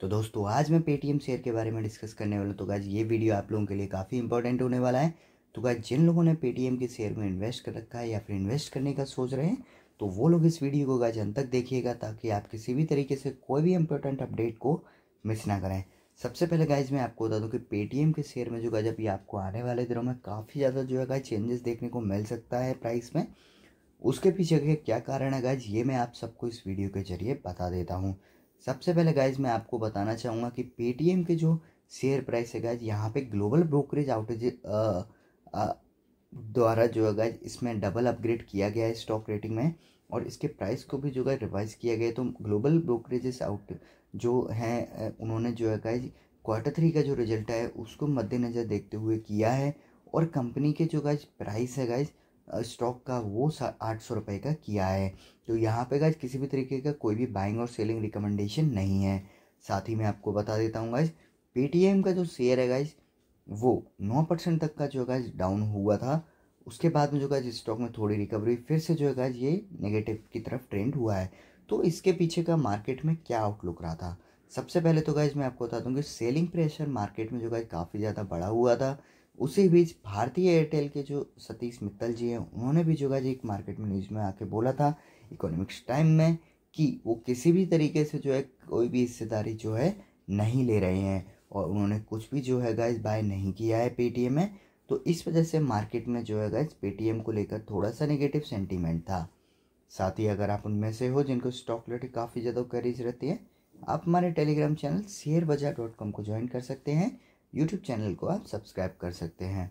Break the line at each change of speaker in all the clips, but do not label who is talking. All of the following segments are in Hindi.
तो दोस्तों आज मैं पेटीएम शेयर के बारे में डिस्कस करने वाला हूँ तो गाज ये वीडियो आप लोगों के लिए काफ़ी इंपॉर्टेंट होने वाला है तो गाज जिन लोगों ने पेटीएम के शेयर में इन्वेस्ट कर रखा है या फिर इन्वेस्ट करने का सोच रहे हैं तो वो लोग इस वीडियो को गाज अंत तक देखिएगा ताकि आप किसी भी तरीके से कोई भी इंपॉर्टेंट अपडेट को मिस ना करें सबसे पहले गाइज मैं आपको बता दूँ कि पेटीएम के शेयर में जो गाज अभी आपको आने वाले दिनों में काफ़ी ज़्यादा जो है चेंजेस देखने को मिल सकता है प्राइस में उसके पीछे के क्या कारण है गाइज ये मैं आप सबको इस वीडियो के जरिए बता देता हूँ सबसे पहले गाइज मैं आपको बताना चाहूँगा कि पेटीएम के जो शेयर प्राइस है गाइज यहाँ पे ग्लोबल ब्रोकरेज आउटेज द्वारा जो है गाइज इसमें डबल अपग्रेड किया गया है स्टॉक रेटिंग में और इसके प्राइस को भी जो है रिवाइज किया गया तो ग्लोबल ब्रोकरेजेस आउट जो हैं उन्होंने जो है गाइज क्वार्टर थ्री का जो रिजल्ट है उसको मद्देनज़र देखते हुए किया है और कंपनी के जो गाइज प्राइस है गाइज स्टॉक का वो आठ सौ रुपये का किया है तो यहाँ पे गाइज किसी भी तरीके का कोई भी बाइंग और सेलिंग रिकमेंडेशन नहीं है साथ ही मैं आपको बता देता हूँ गाइज पेटीएम का जो शेयर है गाइज वो नौ परसेंट तक का जो है गाइज डाउन हुआ था उसके बाद में जो गाइज स्टॉक में थोड़ी रिकवरी फिर से जो है गाइज ये नेगेटिव की तरफ ट्रेंड हुआ है तो इसके पीछे का मार्केट में क्या आउटलुक रहा था सबसे पहले तो गाइज मैं आपको बता दूँ कि सेलिंग प्रेशर मार्केट में जो गाइज काफ़ी ज़्यादा बढ़ा हुआ था उसी बीच भारतीय एयरटेल के जो सतीश मित्तल जी हैं उन्होंने भी जो एक मार्केट में न्यूज़ में आके बोला था इकोनॉमिक्स टाइम में कि वो किसी भी तरीके से जो है कोई भी हिस्सेदारी जो है नहीं ले रहे हैं और उन्होंने कुछ भी जो है गाइज बाय नहीं किया है पेटीएम में तो इस वजह से मार्केट में जो है गाइज पेटीएम को लेकर थोड़ा सा नेगेटिव सेंटीमेंट था साथ ही अगर आप उनमें से हो जिनको स्टॉक रिलेटेड काफ़ी ज़्यादा करीज रहती है आप हमारे Telegram channel share Bazaar dot com को ज्वाइन कर सकते हैं यूट्यूब चैनल को आप सब्सक्राइब कर सकते हैं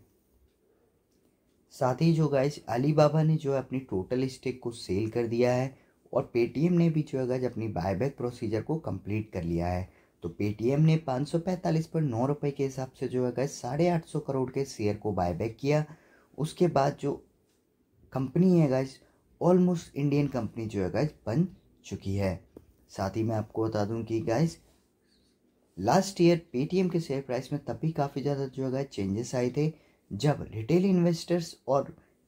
साथ ही जो गाइज अलीबाबा ने जो है अपनी टोटल स्टेक को सेल कर दिया है और पेटीएम ने भी जो है गाइज अपनी बायबैक प्रोसीजर को कंप्लीट कर लिया है तो पेटीएम ने 545 पर नौ रुपये के हिसाब से जो है गाइज साढ़े आठ सौ करोड़ के शेयर को बायबैक किया उसके बाद जो कंपनी है गाइज ऑलमोस्ट इंडियन कंपनी जो है गाइज बन चुकी है साथ ही मैं आपको बता दूँ कि गाइज लास्ट ईयर पेटीएम के शेयर प्राइस में तभी काफ़ी ज़्यादा जो है चेंजेस आए थे जब रिटेल इन्वेस्टर्स और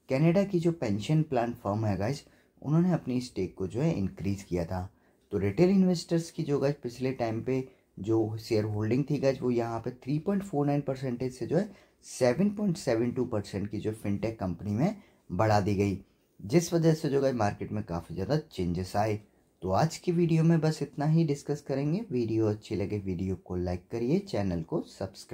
कनाडा की जो पेंशन प्लान फर्म है गाइज उन्होंने अपनी स्टेक को जो है इंक्रीज किया था तो रिटेल इन्वेस्टर्स की जो गाइज पिछले टाइम पे जो शेयर होल्डिंग थी गाइज वो यहाँ पे 3.49 परसेंटेज से जो है 7.72 परसेंट की जो फिनटेक कंपनी में बढ़ा दी गई जिस वजह से जो गाइज मार्केट में काफ़ी ज़्यादा चेंजेस आए तो आज की वीडियो में बस इतना ही डिस्कस करेंगे वीडियो अच्छी लगे वीडियो को लाइक करिए चैनल को सब्सक्राइब